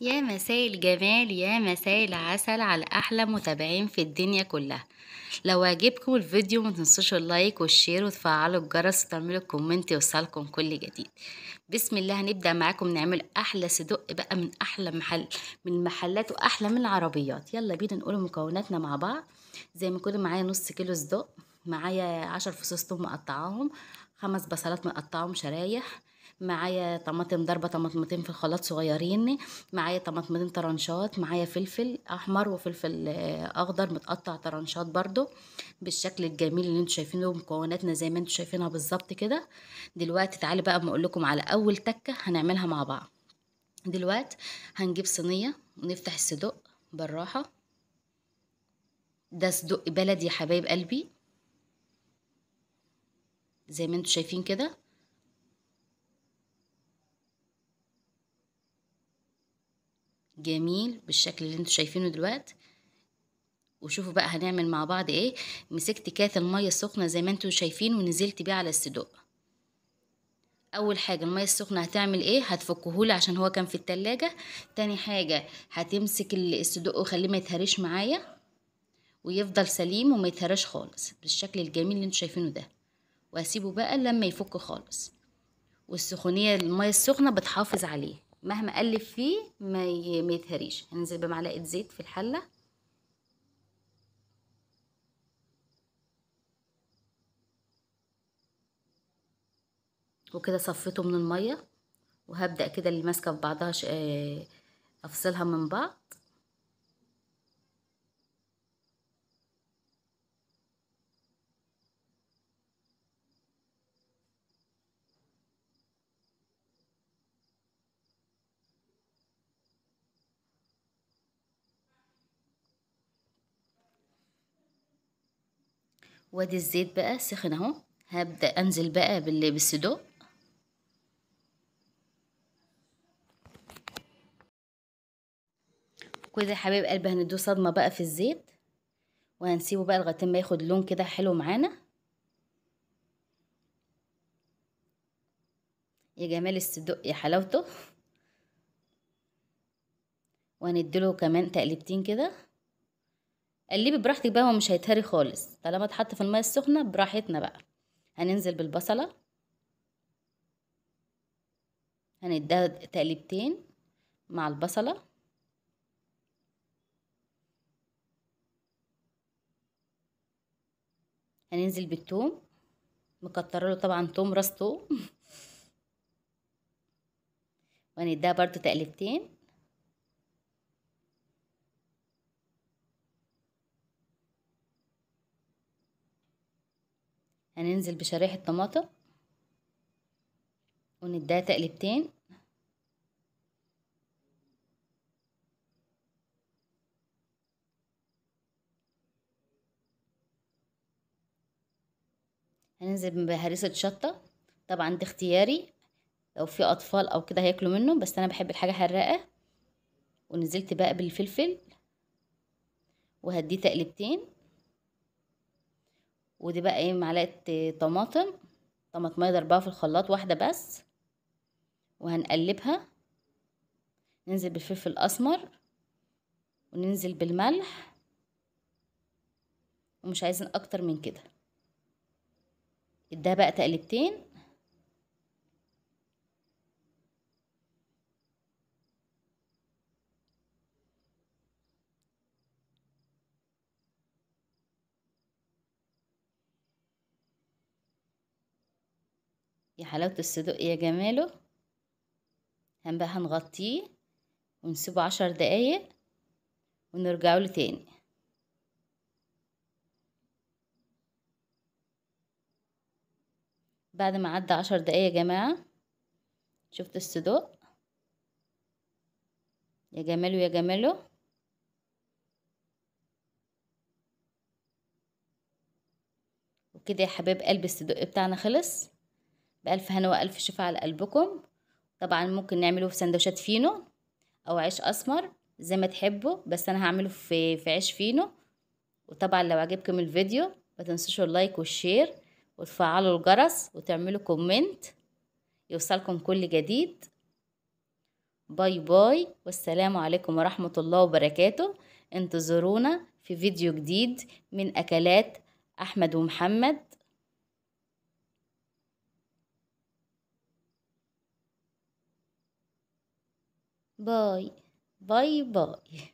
يا مساء الجمال يا مساء العسل على احلى متابعين في الدنيا كلها لو عجبكم الفيديو ما تنسوش اللايك والشير وتفعلوا الجرس وتعملوا الكومنت يوصلكم كل جديد بسم الله هنبدا معاكم نعمل احلى صدق بقى من احلى محل من المحلات واحلى من العربيات يلا بينا نقول مكوناتنا مع بعض زي ما كل معايا نص كيلو صدق معايا عشر فصوص ثوم مقطعاهم خمس بصلات مقطعهم شرايح معايا طماطم ضربه طماطمتين في الخلاط صغيرين معايا طماطمتين طرنشات معايا فلفل احمر وفلفل آه، اخضر متقطع طرنشات برضو بالشكل الجميل اللي انتوا شايفينه مكوناتنا زي ما انتوا شايفينها بالظبط كده دلوقتي تعالي بقى اما لكم على اول تكه هنعملها مع بعض دلوقتي هنجيب صينيه ونفتح الصدق بالراحه ده صدق بلدي يا حبايب قلبي زي ما انتوا شايفين كده جميل بالشكل اللي انتوا شايفينه دلوقتي وشوفوا بقى هنعمل مع بعض ايه مسكت كاس الميه السخنه زي ما انتوا شايفين ونزلت بيه على الصدوق اول حاجه الميه السخنه هتعمل ايه هتفكهولي عشان هو كان في التلاجة تاني حاجه هتمسك الصدوق وخليه ما يتهريش معايا ويفضل سليم وما يتهرش خالص بالشكل الجميل اللي انتوا شايفينه ده واسيبه بقى لما يفك خالص والسخونيه الميه السخنه بتحافظ عليه مهما اقلب فيه ما يتهريش هننزل بمعلقه زيت في الحله وكده صفيته من الميه وهبدا كده اللي ماسكه في بعضها آه، افصلها من بعض وادي الزيت بقى سخن اهو هبدأ انزل بقى بالصدوق كده يا حبايب قلبي هندوه صدمة بقى في الزيت وهنسيبه بقى لغايه ما ياخد لون كده حلو معانا يا جمال الصدق يا حلاوته وهنديله كمان تقليبتين كده قلب براحتك بقى هو مش هيتهري خالص طالما اتحط في الميه السخنه براحتنا بقى هننزل بالبصله هنديها تقليبتين مع البصله هننزل بالثوم مكتر له طبعا ثوم راس ثوم وهنديها برضو تقليبتين هننزل بشريحة طماطم ونديها تقلبتين هننزل بهريسة شطة طبعا ده اختياري لو في اطفال او كده هياكلوا منه بس انا بحب الحاجة حراقة ونزلت بقى بالفلفل وهديه تقلبتين ودي بقى ايه معلقه طماطم طماطميه ضربها في الخلاط واحده بس وهنقلبها ننزل بالفلفل الاسمر وننزل بالملح ومش عايزين اكتر من كده اديها بقى تقلبتين يا حلاوة الصدق يا جماله هنبقى هنغطيه ونسيبه عشر دقايق ونرجعه لتاني تاني بعد ما عدى عشر دقايق يا جماعة شفت الصدق يا جماله يا جماله وكده يا حبيب قلب الصدق بتاعنا خلص بألف هنا وألف شفاء على قلبكم طبعا ممكن نعمله في سندوتشات فينو أو عيش أسمر زي ما تحبوا بس أنا هعمله في, في عيش فينو وطبعا لو عجبكم الفيديو ما تنسوش اللايك والشير وتفعلوا الجرس وتعملوا كومنت يوصلكم كل جديد باي باي والسلام عليكم ورحمة الله وبركاته انتظرونا في فيديو جديد من أكلات أحمد ومحمد Bye. Bye bye.